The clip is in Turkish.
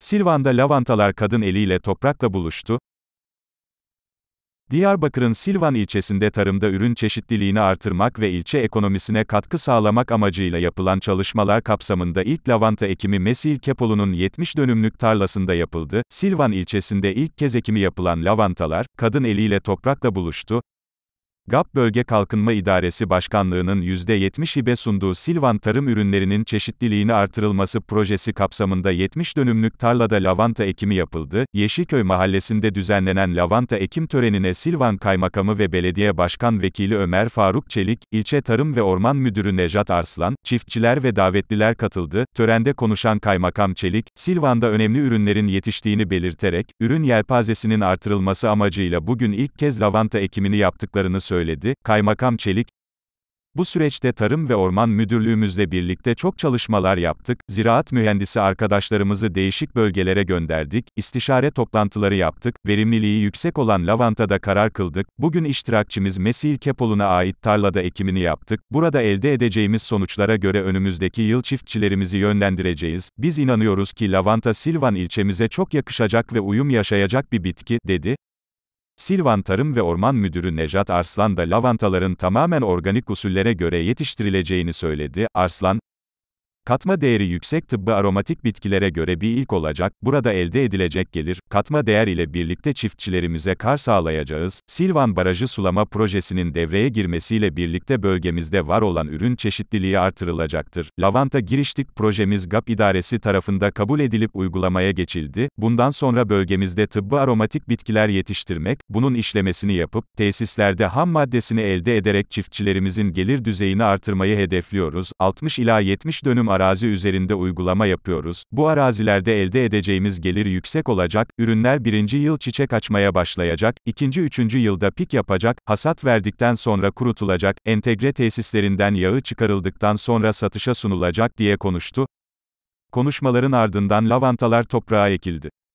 Silvan'da lavantalar kadın eliyle toprakla buluştu. Diyarbakır'ın Silvan ilçesinde tarımda ürün çeşitliliğini artırmak ve ilçe ekonomisine katkı sağlamak amacıyla yapılan çalışmalar kapsamında ilk lavanta ekimi Mesil Kepolu'nun 70 dönümlük tarlasında yapıldı. Silvan ilçesinde ilk kez ekimi yapılan lavantalar, kadın eliyle toprakla buluştu. GAP Bölge Kalkınma İdaresi Başkanlığı'nın %70 hibe sunduğu Silvan tarım ürünlerinin çeşitliliğini artırılması projesi kapsamında 70 dönümlük tarlada lavanta ekimi yapıldı. Yeşilköy Mahallesi'nde düzenlenen lavanta ekim törenine Silvan Kaymakamı ve Belediye Başkan Vekili Ömer Faruk Çelik, İlçe Tarım ve Orman Müdürü Nejat Arslan, çiftçiler ve davetliler katıldı. Törende konuşan Kaymakam Çelik, Silvan'da önemli ürünlerin yetiştiğini belirterek, ürün yelpazesinin artırılması amacıyla bugün ilk kez lavanta ekimini yaptıklarını söyledi söyledi, Kaymakam Çelik, bu süreçte Tarım ve Orman Müdürlüğümüzle birlikte çok çalışmalar yaptık, ziraat mühendisi arkadaşlarımızı değişik bölgelere gönderdik, istişare toplantıları yaptık, verimliliği yüksek olan lavantada karar kıldık, bugün iştirakçimiz Mesil Kepol'una ait tarlada ekimini yaptık, burada elde edeceğimiz sonuçlara göre önümüzdeki yıl çiftçilerimizi yönlendireceğiz, biz inanıyoruz ki lavanta Silvan ilçemize çok yakışacak ve uyum yaşayacak bir bitki, dedi. Silvan Tarım ve Orman Müdürü Nejat Arslan da lavantaların tamamen organik usullere göre yetiştirileceğini söyledi. Arslan, Katma değeri yüksek tıbbı aromatik bitkilere göre bir ilk olacak, burada elde edilecek gelir, katma değer ile birlikte çiftçilerimize kar sağlayacağız, Silvan Barajı Sulama Projesi'nin devreye girmesiyle birlikte bölgemizde var olan ürün çeşitliliği artırılacaktır. Lavanta giriştik projemiz GAP idaresi tarafında kabul edilip uygulamaya geçildi, bundan sonra bölgemizde tıbbı aromatik bitkiler yetiştirmek, bunun işlemesini yapıp, tesislerde ham maddesini elde ederek çiftçilerimizin gelir düzeyini artırmayı hedefliyoruz, 60 ila 70 dönüm arazi üzerinde uygulama yapıyoruz. Bu arazilerde elde edeceğimiz gelir yüksek olacak, ürünler birinci yıl çiçek açmaya başlayacak, ikinci üçüncü yılda pik yapacak, hasat verdikten sonra kurutulacak, entegre tesislerinden yağı çıkarıldıktan sonra satışa sunulacak diye konuştu. Konuşmaların ardından lavantalar toprağa ekildi.